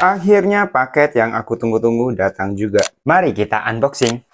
Akhirnya paket yang aku tunggu-tunggu datang juga. Mari kita unboxing.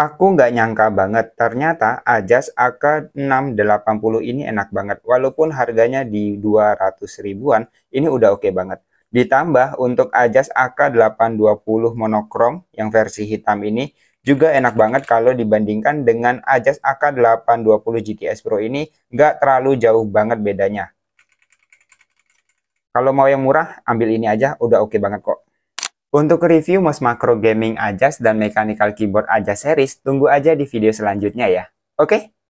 Aku nggak nyangka banget, ternyata Ajas AK680 ini enak banget. Walaupun harganya di 200 ribuan, ini udah oke okay banget. Ditambah untuk Ajas AK820 monokrom yang versi hitam ini, juga enak banget kalau dibandingkan dengan Ajas AK820 GTS Pro ini, nggak terlalu jauh banget bedanya. Kalau mau yang murah, ambil ini aja, udah oke okay banget kok. Untuk review mouse macro gaming Ajas dan mechanical keyboard Ajas series, tunggu aja di video selanjutnya ya. Oke? Okay?